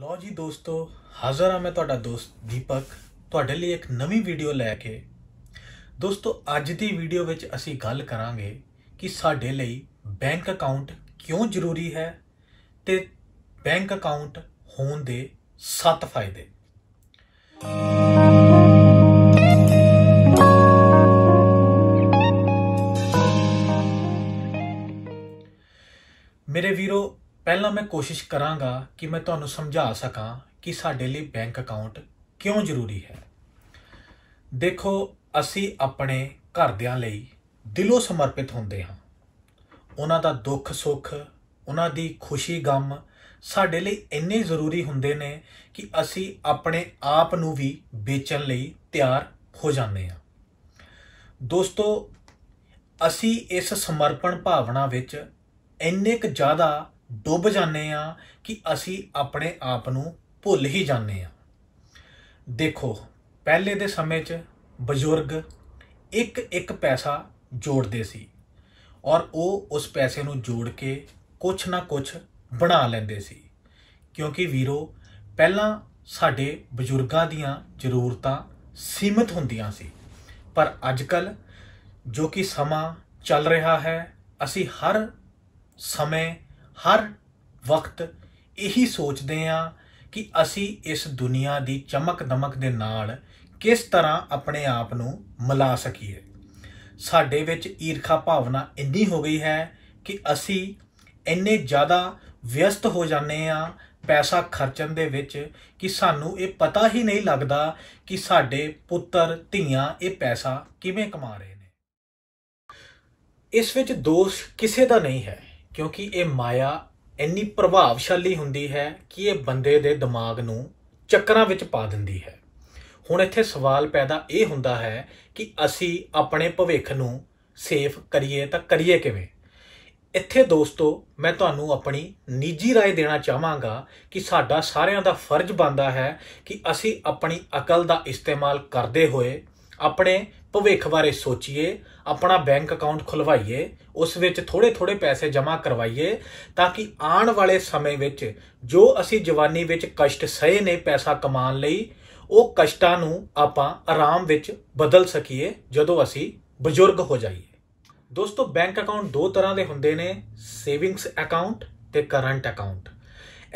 ਲੋ ਜੀ ਦੋਸਤੋ ਹਾਜ਼ਰ ਹਾਂ ਮੈਂ ਤੁਹਾਡਾ ਦੋਸਤ ਦੀਪਕ ਤੁਹਾਡੇ ਲਈ ਇੱਕ ਨਵੀਂ ਵੀਡੀਓ ਲੈ ਕੇ ਦੋਸਤੋ ਅੱਜ ਦੀ ਵੀਡੀਓ ਵਿੱਚ ਅਸੀਂ ਗੱਲ ਕਰਾਂਗੇ ਕਿ ਸਾਡੇ ਲਈ ਬੈਂਕ ਅਕਾਊਂਟ ਕਿਉਂ ਜ਼ਰੂਰੀ ਹੈ ਤੇ ਬੈਂਕ ਅਕਾਊਂਟ ਹੋਣ ਦੇ 7 ਫਾਇਦੇ ਮੇਰੇ ਵੀਰੋ ਪਹਿਲਾਂ ਮੈਂ ਕੋਸ਼ਿਸ਼ ਕਰਾਂਗਾ ਕਿ ਮੈਂ ਤੁਹਾਨੂੰ ਸਮਝਾ ਸਕਾਂ ਕਿ ਸਾਡੇ ਲਈ ਬੈਂਕ ਅਕਾਊਂਟ ਕਿਉਂ ਜ਼ਰੂਰੀ ਹੈ ਦੇਖੋ ਅਸੀਂ ਆਪਣੇ ਘਰਦਿਆਂ ਲਈ ਦਿਲੋਂ ਸਮਰਪਿਤ ਹੁੰਦੇ ਹਾਂ ਉਹਨਾਂ ਦਾ ਦੁੱਖ ਸੁੱਖ ਉਹਨਾਂ ਦੀ ਖੁਸ਼ੀ ਗਮ ਸਾਡੇ ਲਈ ਇੰਨੇ ਜ਼ਰੂਰੀ ਹੁੰਦੇ ਨੇ ਕਿ ਅਸੀਂ ਆਪਣੇ ਆਪ ਨੂੰ ਵੀ ਵੇਚਣ ਲਈ ਤਿਆਰ ਹੋ ਜਾਂਦੇ ਹਾਂ ਦੋਸਤੋ ਅਸੀਂ ਇਸ ਸਮਰਪਣ ਭਾਵਨਾ ਵਿੱਚ ਇੰਨੇ ਕ ਜ਼ਿਆਦਾ ਡੁੱਬ ਜਾਂਦੇ ਆ ਕਿ ਅਸੀਂ ਆਪਣੇ ਆਪ ਨੂੰ ਭੁੱਲ ਹੀ ਜਾਂਦੇ ਆ ਦੇਖੋ ਪਹਿਲੇ ਦੇ ਸਮੇਂ 'ਚ ਬਜ਼ੁਰਗ ਇੱਕ ਇੱਕ ਪੈਸਾ ਜੋੜਦੇ ਸੀ ਔਰ ਉਹ ਉਸ ਪੈਸੇ ਨੂੰ ਜੋੜ ਕੇ ਕੁਛ ਨਾ ਕੁਛ ਬਣਾ ਲੈਂਦੇ ਸੀ ਕਿਉਂਕਿ ਵੀਰੋ ਪਹਿਲਾਂ ਸਾਡੇ ਬਜ਼ੁਰਗਾਂ ਦੀਆਂ ਜ਼ਰੂਰਤਾਂ ਸੀਮਤ ਹੁੰਦੀਆਂ ਸੀ ਪਰ ਅੱਜ ਕੱਲ ਜੋ ਕਿ ਸਮਾਂ ਚੱਲ ਰਿਹਾ ਹੈ ਅਸੀਂ ਹਰ ਸਮੇਂ ਹਰ ਵਕਤ ਇਹੀ ਸੋਚਦੇ ਆ ਕਿ ਅਸੀਂ ਇਸ ਦੁਨੀਆ ਦੀ ਚਮਕ ਦਮਕ ਦੇ ਨਾਲ ਕਿਸ ਤਰ੍ਹਾਂ ਆਪਣੇ ਆਪ ਨੂੰ ਮਿਲਾ ਸਕੀਏ ਸਾਡੇ ਵਿੱਚ ਈਰਖਾ ਭਾਵਨਾ ਇੰਨੀ ਹੋ ਗਈ ਹੈ ਕਿ ਅਸੀਂ ਇੰਨੇ ਜ਼ਿਆਦਾ ਵਿਅਸਤ ਹੋ ਜਾਂਦੇ ਆ ਪੈਸਾ ਖਰਚਣ ਦੇ ਵਿੱਚ ਕਿ ਸਾਨੂੰ ਇਹ ਪਤਾ ਹੀ ਨਹੀਂ ਲੱਗਦਾ ਕਿ ਸਾਡੇ ਪੁੱਤਰ ਧੀਆਂ ਇਹ ਪੈਸਾ ਕਿਵੇਂ ਕਮਾ ਰਹੇ ਨੇ ਇਸ ਵਿੱਚ ਦੋਸ਼ ਕਿਸੇ ਦਾ ਨਹੀਂ ਹੈ ਕਿਉਂਕਿ ਇਹ ਮਾਇਆ ਇੰਨੀ ਪ੍ਰਭਾਵਸ਼ਾਲੀ ਹੁੰਦੀ ਹੈ ਕਿ ਇਹ ਬੰਦੇ ਦੇ ਦਿਮਾਗ ਨੂੰ ਚੱਕਰਾਂ ਵਿੱਚ ਪਾ ਦਿੰਦੀ ਹੈ ਹੁਣ ਇੱਥੇ ਸਵਾਲ ਪੈਦਾ ਇਹ ਹੁੰਦਾ ਹੈ ਕਿ ਅਸੀਂ ਆਪਣੇ ਭਵਿੱਖ ਨੂੰ ਸੇਫ ਕਰੀਏ ਤਾਂ ਕਰੀਏ ਕਿਵੇਂ ਇੱਥੇ ਦੋਸਤੋ ਮੈਂ ਤੁਹਾਨੂੰ ਆਪਣੀ ਨਿੱਜੀ رائے ਦੇਣਾ ਚਾਹਾਂਗਾ ਕਿ ਸਾਡਾ ਸਾਰਿਆਂ ਦਾ ਫਰਜ਼ ਬਣਦਾ ਹੈ ਕਿ ਅਸੀਂ ਆਪਣੀ ਅਕਲ ਦਾ ਇਸਤੇਮਾਲ ਕਰਦੇ ਹੋਏ ਆਪਣੇ ਭਵਿੱਖ ਬਾਰੇ ਸੋਚੀਏ ਆਪਣਾ ਬੈਂਕ ਅਕਾਊਂਟ ਖੁਲਵਾਈਏ ਉਸ ਵਿੱਚ ਥੋੜੇ ਥੋੜੇ ਪੈਸੇ ਜਮ੍ਹਾਂ ਕਰਵਾਈਏ ਤਾਂ ਕਿ ਆਉਣ ਵਾਲੇ ਸਮੇਂ ਵਿੱਚ ਜੋ ਅਸੀਂ ਜਵਾਨੀ ਵਿੱਚ ਕਸ਼ਟ ਸਹੇ ਨੇ ਪੈਸਾ ਕਮਾਉਣ ਲਈ ਉਹ ਕਸ਼ਟਾਂ ਨੂੰ ਆਪਾਂ ਆਰਾਮ ਵਿੱਚ ਬਦਲ ਸਕੀਏ ਜਦੋਂ ਅਸੀਂ ਬਜ਼ੁਰਗ ਹੋ ਜਾਈਏ ਦੋਸਤੋ ਬੈਂਕ ਅਕਾਊਂਟ ਦੋ ਤਰ੍ਹਾਂ ਦੇ ਹੁੰਦੇ ਨੇ ਸੇਵਿੰਗਸ ਅਕਾਊਂਟ ਤੇ ਕਰੰਟ ਅਕਾਊਂਟ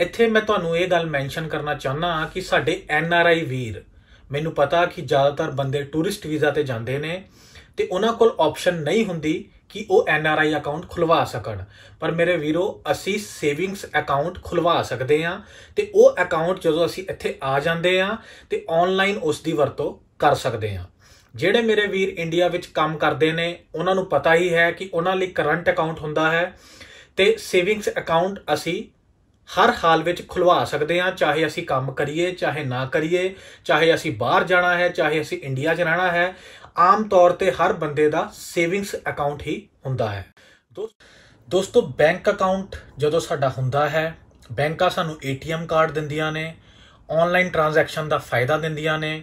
ਇੱਥੇ ਮੈਂ ਤੁਹਾਨੂੰ ਇਹ ਗੱਲ ਮੈਂਸ਼ਨ ਕਰਨਾ ਚਾਹੁੰਦਾ ਹਾਂ ਕਿ ਸਾਡੇ ਐਨ ਆਰ ਆਈ ਵੀਰ ਮੈਨੂੰ ਪਤਾ ਕਿ ਜ਼ਿਆਦਾਤਰ ਬੰਦੇ ਟੂਰਿਸਟ ਵੀਜ਼ਾ ਤੇ ਜਾਂਦੇ ਨੇ ਤੇ ਉਹਨਾਂ ਕੋਲ ਆਪਸ਼ਨ ਨਹੀਂ ਹੁੰਦੀ ਕਿ ਉਹ ਐਨ ਆਰ ਆਈ ਅਕਾਊਂਟ ਖੁਲਵਾ ਸਕਣ ਪਰ ਮੇਰੇ ਵੀਰੋ ਅਸੀਂ ਸੇਵਿੰਗਸ ਅਕਾਊਂਟ ਖੁਲਵਾ ਸਕਦੇ ਆ ਤੇ ਉਹ ਅਕਾਊਂਟ ਜਦੋਂ ਅਸੀਂ ਇੱਥੇ ਆ ਜਾਂਦੇ ਆ ਤੇ ਆਨਲਾਈਨ ਉਸ ਦੀ ਵਰਤੋਂ ਕਰ ਸਕਦੇ ਆ ਜਿਹੜੇ ਮੇਰੇ ਵੀਰ ਇੰਡੀਆ ਵਿੱਚ ਕੰਮ ਕਰਦੇ ਨੇ ਉਹਨਾਂ ਨੂੰ ਪਤਾ ਹੀ ਹੈ ਕਿ ਉਹਨਾਂ ਲਈ ਕਰੰਟ ਅਕਾਊਂਟ ਹੁੰਦਾ ਹੈ ਤੇ ਸੇਵਿੰਗਸ ਅਕਾਊਂਟ ਅਸੀਂ ਹਰ ਹਾਲ ਵਿੱਚ ਖੁਲਵਾ ਸਕਦੇ ਹਾਂ ਚਾਹੇ ਅਸੀਂ ਕੰਮ ਕਰੀਏ ਚਾਹੇ ਨਾ ਕਰੀਏ ਚਾਹੇ ਅਸੀਂ ਬਾਹਰ ਜਾਣਾ ਹੈ ਚਾਹੇ ਅਸੀਂ ਇੰਡੀਆ 'ਚ ਰਹਿਣਾ ਹੈ ਆਮ ਤੌਰ ਤੇ ਹਰ ਬੰਦੇ ਦਾ ਸੇਵਿੰਗਸ ਅਕਾਊਂਟ ਹੀ ਹੁੰਦਾ ਹੈ ਦੋਸਤੋ ਬੈਂਕ ਅਕਾਊਂਟ ਜਦੋਂ ਸਾਡਾ ਹੁੰਦਾ ਹੈ ਬੈਂਕਾਂ ਸਾਨੂੰ ਏਟੀਐਮ ਕਾਰਡ ਦਿੰਦੀਆਂ ਨੇ ਆਨਲਾਈਨ ਟ੍ਰਾਂਜੈਕਸ਼ਨ ਦਾ ਫਾਇਦਾ ਦਿੰਦੀਆਂ ਨੇ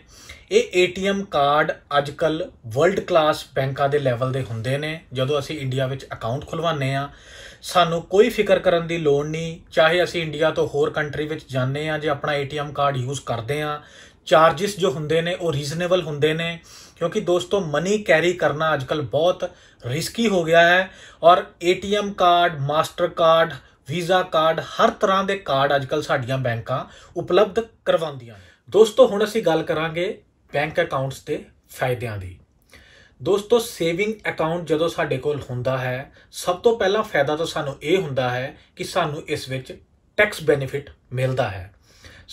ਇਹ ਏਟੀਐਮ ਕਾਰਡ ਅੱਜਕੱਲ ਵਰਲਡ ਕਲਾਸ ਬੈਂਕਾਂ ਦੇ ਲੈਵਲ ਦੇ ਹੁੰਦੇ ਨੇ ਜਦੋਂ ਅਸੀਂ ਇੰਡੀਆ ਵਿੱਚ ਅਕਾਊਂਟ ਖੁਲਵਾਉਂਦੇ ਆ ਸਾਨੂੰ ਕੋਈ ਫਿਕਰ ਕਰਨ ਦੀ ਲੋੜ ਨਹੀਂ ਚਾਹੇ ਅਸੀਂ ਇੰਡੀਆ ਤੋਂ ਹੋਰ ਕੰਟਰੀ ਵਿੱਚ ਜਾਂਦੇ ਆ ਜੇ ਆਪਣਾ ਏਟੀਐਮ ਕਾਰਡ ਯੂਜ਼ ਕਰਦੇ ਆ ਚਾਰजेस ਜੋ ਹੁੰਦੇ ਨੇ ਉਹ ਰੀਜ਼ਨੇਬਲ ਹੁੰਦੇ ਨੇ ਕਿਉਂਕਿ ਦੋਸਤੋ ਮਨੀ ਕੈਰੀ ਕਰਨਾ ਅੱਜਕੱਲ ਬਹੁਤ ਰਿਸਕੀ ਹੋ ਗਿਆ ਹੈ ਔਰ ATM card master card visa card ਹਰ ਤਰ੍ਹਾਂ ਦੇ ਕਾਰਡ ਅੱਜਕੱਲ ਸਾਡੀਆਂ ਬੈਂਕਾਂ ਉਪਲਬਧ ਕਰਵਾਉਂਦੀਆਂ ਨੇ ਦੋਸਤੋ ਹੁਣ ਅਸੀਂ ਗੱਲ ਕਰਾਂਗੇ ਬੈਂਕ ਅਕਾਊਂਟਸ ਦੇ ਫਾਇਦਿਆਂ ਦੀ ਦੋਸਤੋ ਸੇਵਿੰਗ ਅਕਾਊਂਟ ਜਦੋਂ ਸਾਡੇ ਕੋਲ ਹੁੰਦਾ ਹੈ ਸਭ ਤੋਂ ਪਹਿਲਾ ਫਾਇਦਾ ਤਾਂ ਸਾਨੂੰ ਇਹ ਹੁੰਦਾ ਹੈ ਕਿ ਸਾਨੂੰ ਇਸ ਵਿੱਚ ਟੈਕਸ ਬੈਨੀਫਿਟ ਮਿਲਦਾ ਹੈ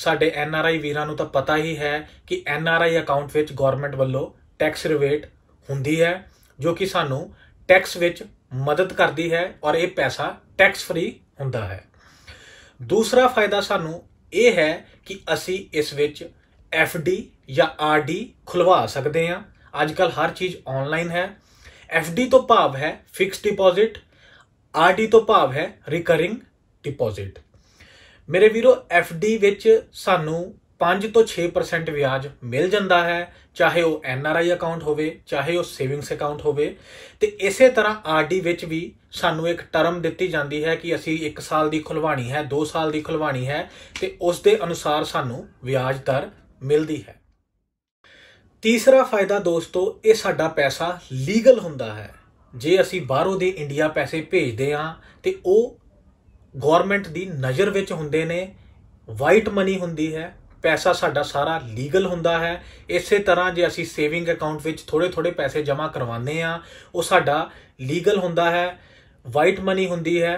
ਸਾਡੇ ਐਨ ਆਰ ਆਈ ਵੀਰਾਂ ਨੂੰ ਤਾਂ ਪਤਾ ਹੀ ਹੈ ਕਿ ਐਨ ਆਰ ਆਈ ਅਕਾਊਂਟ ਵਿੱਚ ਗਵਰਨਮੈਂਟ ਵੱਲੋਂ ਟੈਕਸ ਰਿਵੇਟ ਹੁੰਦੀ ਹੈ ਜੋ ਕਿ ਸਾਨੂੰ ਟੈਕਸ ਵਿੱਚ ਮਦਦ ਕਰਦੀ ਹੈ ਔਰ ਇਹ ਪੈਸਾ ਟੈਕਸ ਫ੍ਰੀ ਹੁੰਦਾ ਹੈ ਦੂਸਰਾ ਫਾਇਦਾ ਸਾਨੂੰ ਇਹ ਹੈ ਕਿ ਅਸੀਂ ਇਸ ਵਿੱਚ ਐਫਡੀ ਜਾਂ ਆਰਡੀ ਖੁਲਵਾ ਸਕਦੇ ਆ ਅੱਜ ਕੱਲ ਹਰ ਚੀਜ਼ ਆਨਲਾਈਨ ਹੈ ਐਫਡੀ ਤੋਂ ਭਾਵ ਹੈ ਫਿਕਸ ਡਿਪੋਜ਼ਿਟ ਆਰਡੀ ਤੋਂ ਭਾਵ ਹੈ ਰਿਕਰਿੰਗ ਡਿਪੋਜ਼ਿਟ ਮੇਰੇ ਵੀਰੋ ਐਫਡੀ ਵਿੱਚ ਸਾਨੂੰ 5 ਤੋਂ 6% ਵਿਆਜ ਮਿਲ ਜਾਂਦਾ ਹੈ ਚਾਹੇ ਉਹ ਐਨਆਰਆਈ ਅਕਾਊਂਟ ਹੋਵੇ ਚਾਹੇ ਉਹ ਸੇਵਿੰਗਸ ਅਕਾਊਂਟ ਹੋਵੇ ਤੇ ਇਸੇ ਤਰ੍ਹਾਂ ਆਰਡੀ ਵਿੱਚ ਵੀ ਸਾਨੂੰ ਇੱਕ ਟਰਮ ਦਿੱਤੀ ਜਾਂਦੀ ਹੈ ਕਿ ਅਸੀਂ 1 ਸਾਲ ਦੀ ਖੁਲਵਾਣੀ ਹੈ 2 ਸਾਲ ਦੀ ਖੁਲਵਾਣੀ ਹੈ ਤੇ ਉਸ ਦੇ ਅਨੁਸਾਰ ਸਾਨੂੰ ਵਿਆਜ ਦਰ ਮਿਲਦੀ ਹੈ ਤੀਸਰਾ ਫਾਇਦਾ ਦੋਸਤੋ ਇਹ ਸਾਡਾ ਪੈਸਾ ਲੀਗਲ ਹੁੰਦਾ ਹੈ ਜੇ ਅਸੀਂ ਬਾਹਰੋਂ ਦੇ ਇੰਡੀਆ ਪੈਸੇ ਭੇਜਦੇ ਹਾਂ ਤੇ ਉਹ ਗਵਰਨਮੈਂਟ ਦੀ ਨਜ਼ਰ ਵਿੱਚ ਹੁੰਦੇ ਨੇ ਵਾਈਟ ਮਨੀ ਹੁੰਦੀ ਹੈ ਪੈਸਾ ਸਾਡਾ ਸਾਰਾ ਲੀਗਲ ਹੁੰਦਾ ਹੈ ਇਸੇ ਤਰ੍ਹਾਂ ਜੇ ਅਸੀਂ ਸੇਵਿੰਗ ਅਕਾਊਂਟ ਵਿੱਚ ਥੋੜੇ-ਥੋੜੇ ਪੈਸੇ ਜਮ੍ਹਾਂ ਕਰਵਾਉਂਦੇ ਆ ਉਹ ਸਾਡਾ ਲੀਗਲ ਹੁੰਦਾ ਹੈ ਵਾਈਟ ਮਨੀ ਹੁੰਦੀ ਹੈ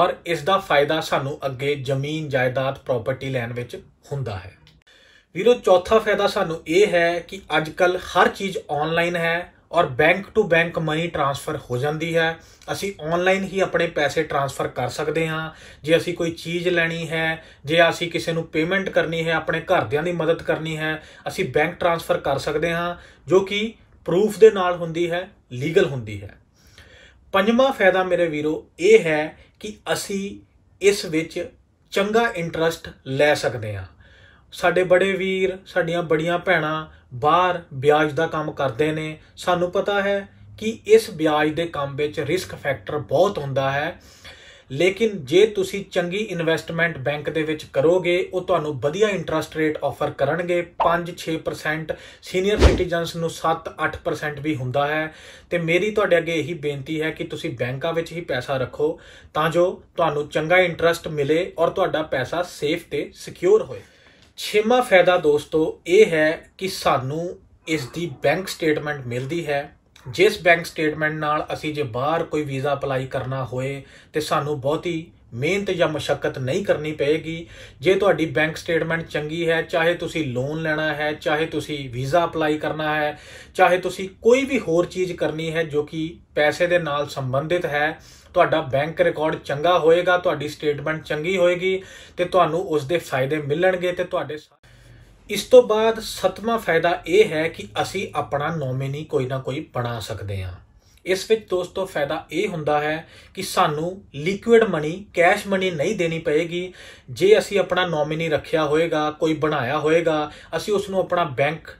ਔਰ ਇਸ ਦਾ ਫਾਇਦਾ ਸਾਨੂੰ ਅੱਗੇ ਜ਼ਮੀਨ ਜਾਇਦਾਦ ਪ੍ਰਾਪਰਟੀ ਲੈਣ ਵਿੱਚ ਹੁੰਦਾ ਹੈ ਵੀਰੋ ਚੌਥਾ ਫਾਇਦਾ ਸਾਨੂੰ ਇਹ ਹੈ ਕਿ ਅੱਜ ਕੱਲ ਹਰ ਚੀਜ਼ ਆਨਲਾਈਨ ਹੈ ਔਰ bank to bank money transfer ਹੋ ਜਾਂਦੀ ਹੈ ਅਸੀਂ ਆਨਲਾਈਨ ਹੀ ਆਪਣੇ ਪੈਸੇ ਟ੍ਰਾਂਸਫਰ ਕਰ ਸਕਦੇ ਹਾਂ ਜੇ ਅਸੀਂ ਕੋਈ ਚੀਜ਼ ਲੈਣੀ ਹੈ ਜੇ ਅਸੀਂ ਕਿਸੇ ਨੂੰ ਪੇਮੈਂਟ ਕਰਨੀ ਹੈ ਆਪਣੇ ਘਰਦਿਆਂ ਦੀ ਮਦਦ ਕਰਨੀ ਹੈ ਅਸੀਂ ਬੈਂਕ ਟ੍ਰਾਂਸਫਰ ਕਰ ਸਕਦੇ ਹਾਂ ਜੋ ਕਿ ਪ੍ਰੂਫ ਦੇ ਨਾਲ ਹੁੰਦੀ ਹੈ ਲੀਗਲ ਹੁੰਦੀ ਹੈ ਪੰਜਵਾਂ ਫਾਇਦਾ ਮੇਰੇ ਵੀਰੋ ਇਹ ਹੈ ਕਿ ਅਸੀਂ ਇਸ ਵਿੱਚ ਚੰਗਾ ਇੰਟਰਸਟ ਲੈ ਸਕਦੇ ਹਾਂ ਸਾਡੇ ਬੜੇ ਵੀਰ ਸਾਡੀਆਂ ਬੜੀਆਂ ਭੈਣਾਂ ਬਾਹਰ ਵਿਆਜ ਦਾ ਕੰਮ ਕਰਦੇ ਨੇ ਸਾਨੂੰ ਪਤਾ ਹੈ ਕਿ ਇਸ ਵਿਆਜ ਦੇ ਕੰਮ ਵਿੱਚ ਰਿਸਕ ਫੈਕਟਰ ਬਹੁਤ ਹੁੰਦਾ ਹੈ ਲੇਕਿਨ ਜੇ ਤੁਸੀਂ ਚੰਗੀ ਇਨਵੈਸਟਮੈਂਟ ਬੈਂਕ ਦੇ ਵਿੱਚ ਕਰੋਗੇ ਉਹ ਤੁਹਾਨੂੰ ਵਧੀਆ ਇੰਟਰਸਟ ਰੇਟ ਆਫਰ ਕਰਨਗੇ 5-6% ਸੀਨੀਅਰ ਸਿਟੀਜ਼ਨਸ ਨੂੰ 7-8% ਵੀ ਹੁੰਦਾ ਹੈ ਤੇ ਮੇਰੀ ਤੁਹਾਡੇ ਅੱਗੇ ਇਹੀ ਬੇਨਤੀ ਹੈ ਕਿ ਤੁਸੀਂ ਬੈਂਕਾਂ ਵਿੱਚ ਹੀ ਪੈਸਾ ਰੱਖੋ ਤਾਂ ਜੋ ਤੁਹਾਨੂੰ ਚੰਗਾ ਇੰਟਰਸਟ ਮਿਲੇ ਔਰ ਤੁਹਾਡਾ ਪੈਸਾ ਸੇਫ ਤੇ ਸਿਕਿਉਰ ਹੋਏ ਛੇਵਾਂ ਫਾਇਦਾ ਦੋਸਤੋ ਇਹ ਹੈ ਕਿ ਸਾਨੂੰ ਇਸ ਦੀ ਬੈਂਕ ਸਟੇਟਮੈਂਟ ਮਿਲਦੀ ਹੈ ਜਿਸ ਬੈਂਕ ਸਟੇਟਮੈਂਟ ਨਾਲ ਅਸੀਂ ਜੇ ਬਾਹਰ ਕੋਈ ਵੀਜ਼ਾ ਅਪਲਾਈ ਕਰਨਾ ਹੋਏ ਤੇ ਸਾਨੂੰ ਬਹੁਤੀ ਮਿਹਨਤ ਜਾਂ ਮੁਸ਼ਕਲ ਨਹੀਂ ਕਰਨੀ ਪਏਗੀ ਜੇ ਤੁਹਾਡੀ ਬੈਂਕ ਸਟੇਟਮੈਂਟ ਚੰਗੀ ਹੈ ਚਾਹੇ ਤੁਸੀਂ ਲੋਨ ਲੈਣਾ ਹੈ ਚਾਹੇ ਤੁਸੀਂ ਵੀਜ਼ਾ ਅਪਲਾਈ ਕਰਨਾ ਹੈ ਚਾਹੇ ਤੁਸੀਂ ਕੋਈ ਵੀ ਹੋਰ ਚੀਜ਼ ਕਰਨੀ ਹੈ ਜੋ ਕਿ ਪੈਸੇ ਦੇ ਨਾਲ ਸੰਬੰਧਿਤ ਹੈ ਤੁਹਾਡਾ ਬੈਂਕ ਰਿਕਾਰਡ ਚੰਗਾ ਹੋਏਗਾ ਤੁਹਾਡੀ ਸਟੇਟਮੈਂਟ ਚੰਗੀ ਹੋਏਗੀ ਤੇ ਤੁਹਾਨੂੰ ਉਸ ਦੇ ਫਾਇਦੇ ਮਿਲਣਗੇ ਤੇ ਤੁਹਾਡੇ ਇਸ ਤੋਂ ਬਾਅਦ ਸਤਵਾਂ ਫਾਇਦਾ ਇਹ ਹੈ ਕਿ ਅਸੀਂ ਆਪਣਾ ਨੋਮਿਨੀ ਕੋਈ ਨਾ ਕੋਈ ਬਣਾ ਸਕਦੇ ਹਾਂ ਇਸ ਵਿੱਚ ਦੋਸਤੋ ਫਾਇਦਾ ਇਹ ਹੁੰਦਾ ਹੈ ਕਿ ਸਾਨੂੰ ਲਿਕੁਇਡ ਮਨੀ ਕੈਸ਼ ਮਨੀ ਨਹੀਂ ਦੇਣੀ ਪਏਗੀ ਜੇ ਅਸੀਂ ਆਪਣਾ ਨੋਮਿਨੀ ਰੱਖਿਆ ਹੋਏਗਾ ਕੋਈ ਬਣਾਇਆ ਹੋਏਗਾ ਅਸੀਂ ਉਸ ਨੂੰ ਆਪਣਾ ਬੈਂਕ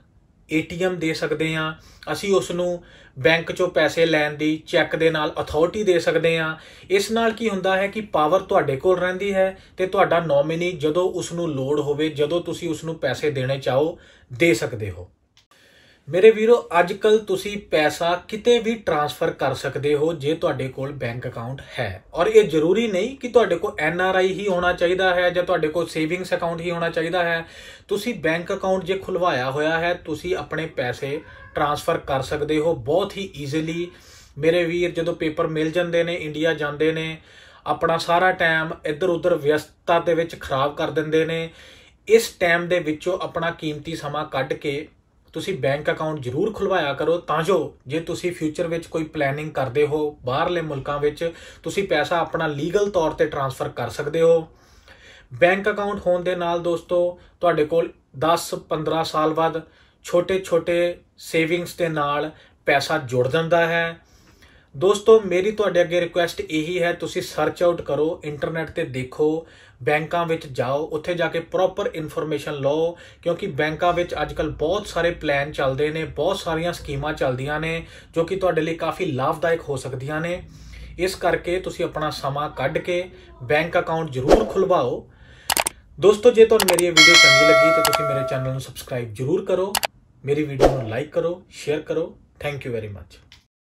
ਏਟੀਐਮ ਦੇ ਸਕਦੇ ਹਾਂ ਅਸੀਂ ਉਸ ਨੂੰ ਬੈਂਕ ਚੋਂ ਪੈਸੇ ਲੈਣ ਦੀ ਚੈੱਕ ਦੇ ਨਾਲ ਅਥਾਰਟੀ ਦੇ ਸਕਦੇ ਹਾਂ ਇਸ ਨਾਲ ਕੀ ਹੁੰਦਾ ਹੈ ਕਿ ਪਾਵਰ ਤੁਹਾਡੇ ਕੋਲ ਰਹਿੰਦੀ ਹੈ ਤੇ ਤੁਹਾਡਾ ਨੋਮਿਨੀ ਜਦੋਂ ਉਸ ਨੂੰ ਲੋੜ ਹੋਵੇ ਜਦੋਂ ਤੁਸੀਂ ਉਸ ਨੂੰ ਪੈਸੇ ਦੇਣੇ ਚਾਹੋ ਦੇ ਸਕਦੇ ਹੋ ਮੇਰੇ ਵੀਰੋ ਅੱਜ ਕੱਲ ਤੁਸੀਂ ਪੈਸਾ ਕਿਤੇ ਵੀ ਟ੍ਰਾਂਸਫਰ ਕਰ ਸਕਦੇ ਹੋ ਜੇ ਤੁਹਾਡੇ ਕੋਲ ਬੈਂਕ ਅਕਾਊਂਟ ਹੈ ਔਰ ਇਹ ਜ਼ਰੂਰੀ ਨਹੀਂ ਕਿ ਤੁਹਾਡੇ ਕੋਲ ਐਨ ਆਰ ਆਈ ਹੀ ਹੋਣਾ ਚਾਹੀਦਾ ਹੈ ਜਾਂ ਤੁਹਾਡੇ ਕੋਲ ਸੇਵਿੰਗਸ ਅਕਾਊਂਟ ਹੀ ਹੋਣਾ ਚਾਹੀਦਾ ਹੈ ਤੁਸੀਂ ਬੈਂਕ ਅਕਾਊਂਟ ਜੇ ਖੁਲਵਾਇਆ ਹੋਇਆ ਹੈ ਤੁਸੀਂ ਆਪਣੇ ਪੈਸੇ ਟ੍ਰਾਂਸਫਰ ਕਰ ਸਕਦੇ ਹੋ ਬਹੁਤ ਹੀ ਈਜ਼ੀਲੀ ਮੇਰੇ ਵੀਰ ਜਦੋਂ ਪੇਪਰ ਮਿਲ ਜਾਂਦੇ ਨੇ ਇੰਡੀਆ ਜਾਂਦੇ ਨੇ ਆਪਣਾ ਸਾਰਾ ਟਾਈਮ ਇੱਧਰ ਉੱਧਰ ਵਿਅਸਤਤਾ ਦੇ ਵਿੱਚ ਖਰਾਬ ਕਰ ਦਿੰਦੇ ਨੇ ਇਸ ਟਾਈਮ ਦੇ ਵਿੱਚੋਂ ਆਪਣਾ ਕੀਮਤੀ ਸਮਾਂ ਕੱਢ ਕੇ ਤੁਸੀਂ ਬੈਂਕ ਅਕਾਊਂਟ ਜ਼ਰੂਰ ਖੁਲਵਾਇਆ ਕਰੋ ਤਾਂ ਜੋ ਜੇ ਤੁਸੀਂ ਫਿਊਚਰ ਵਿੱਚ ਕੋਈ ਪਲੈਨਿੰਗ ਕਰਦੇ ਹੋ ਬਾਹਰਲੇ ਮੁਲਕਾਂ ਵਿੱਚ ਤੁਸੀਂ ਪੈਸਾ ਆਪਣਾ ਲੀਗਲ ਤੌਰ ਤੇ ਟ੍ਰਾਂਸਫਰ ਕਰ ਸਕਦੇ ਹੋ ਬੈਂਕ ਅਕਾਊਂਟ ਹੋਣ ਦੇ ਨਾਲ ਦੋਸਤੋ ਤੁਹਾਡੇ ਕੋਲ 10 15 ਸਾਲ ਬਾਅਦ ਛੋਟੇ-ਛੋਟੇ ਸੇਵਿੰਗਸ ਦੇ ਨਾਲ ਪੈਸਾ ਜੁੜ ਜਾਂਦਾ ਹੈ ਦੋਸਤੋ ਮੇਰੀ ਤੁਹਾਡੇ ਅੱਗੇ ਰਿਕੁਐਸਟ ਇਹੀ ਹੈ ਤੁਸੀਂ ਸਰਚ ਆਊਟ ਕਰੋ ਇੰਟਰਨੈਟ ਤੇ ਦੇਖੋ ਬੈਂਕਾਂ ਵਿੱਚ ਜਾਓ ਉੱਥੇ ਜਾ ਕੇ ਪ੍ਰੋਪਰ ਇਨਫੋਰਮੇਸ਼ਨ ਲਓ ਕਿਉਂਕਿ ਬੈਂਕਾਂ ਵਿੱਚ ਅੱਜਕੱਲ ਬਹੁਤ ਸਾਰੇ ਪਲਾਨ ਚੱਲਦੇ ਨੇ ਬਹੁਤ ਸਾਰੀਆਂ ਸਕੀਮਾਂ ਚੱਲਦੀਆਂ ਨੇ ਜੋ ਕਿ ਤੁਹਾਡੇ ਲਈ ਕਾਫੀ ਲਾਭਦਾਇਕ ਹੋ ਸਕਦੀਆਂ ਨੇ ਇਸ ਕਰਕੇ ਤੁਸੀਂ ਆਪਣਾ ਸਮਾਂ ਕੱਢ ਕੇ ਬੈਂਕ ਅਕਾਊਂਟ ਜ਼ਰੂਰ ਖੁਲਵਾਓ ਦੋਸਤੋ ਜੇ ਤੁਹਾਨੂੰ ਮੇਰੀ ਇਹ ਵੀਡੀਓ ਚੰਗੀ ਲੱਗੀ ਤਾਂ ਤੁਸੀਂ ਮੇਰੇ ਚੈਨਲ ਨੂੰ ਸਬਸਕ੍ਰਾਈਬ ਜ਼ਰੂਰ ਕਰੋ ਮੇਰੀ ਵੀਡੀਓ ਨੂੰ ਲਾਈਕ ਕਰੋ ਸ਼ੇਅਰ ਕਰੋ ਥੈਂਕ ਯੂ ਵੈਰੀ ਮੱਚ